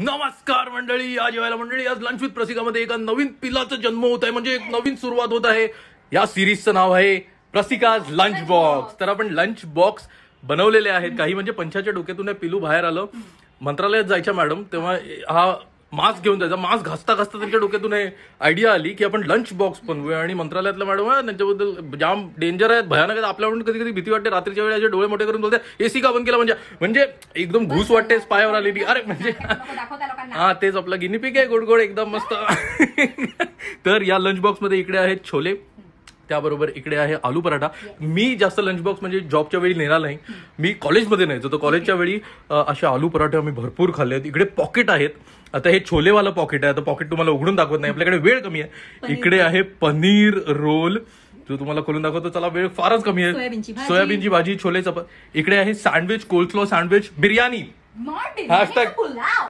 नमस्कार मंडळी आज यायला मंडळी आज विथ प्रसिकामध्ये एका नवीन पिलाचा जन्म होत आहे म्हणजे एक नवीन सुरुवात होत आहे या सिरीजचं नाव आहे प्रसिकाज लंच बॉक्स तर आपण लंच बॉक्स बनवलेले आहेत काही म्हणजे पंचाच्या डोक्यातून पिलू बाहेर आलं मंत्रालयात जायच्या मॅडम तेव्हा हा मास्क घेऊन जायचा मास्क घासता घासता त्यांच्या डोक्यातून आयडिया आली की आपण लंच बॉक्स बनवूया आणि मंत्रालयातल्या मॅडम त्यांच्याबद्दल जाम डेंजर आहेत भयानक आहेत आपल्याकडून कधी कधी भीती वाटते रात्रीच्या वेळेला डोळे मोठे करून बोलते एसी का बंद केला म्हणजे म्हणजे एकदम घुस वाटते पायावर आलेली अरे म्हणजे हा तेच आपला गिनीपिक आहे गोडगोड गोड एकदम मस्त तर या लंच बॉक्स मध्ये इकडे आहेत छोले त्याबरोबर इकडे आहे आलू पराठा मी जास्त लंच बॉक्स म्हणजे जॉबच्या वेळी नेणार नाही मी कॉलेजमध्ये न्यायचो तर कॉलेजच्या वेळी असे आलू पराठे आम्ही भरपूर खाल्ले आहेत इकडे पॉकेट आहेत आता हे छोलेवालं पॉकेट आहे आता पॉकेट तुम्हाला उघडून दाखवत नाही आपल्याकडे वेळ कमी आहे इकडे आहे पनीर रोल जो तुम्हाला खोलून दाखवतो चला वेळ फारच कमी आहे सोयाबीनची भाजी छोले चपात इकडे आहे sandwich coleslaw sandwich biryani hashtag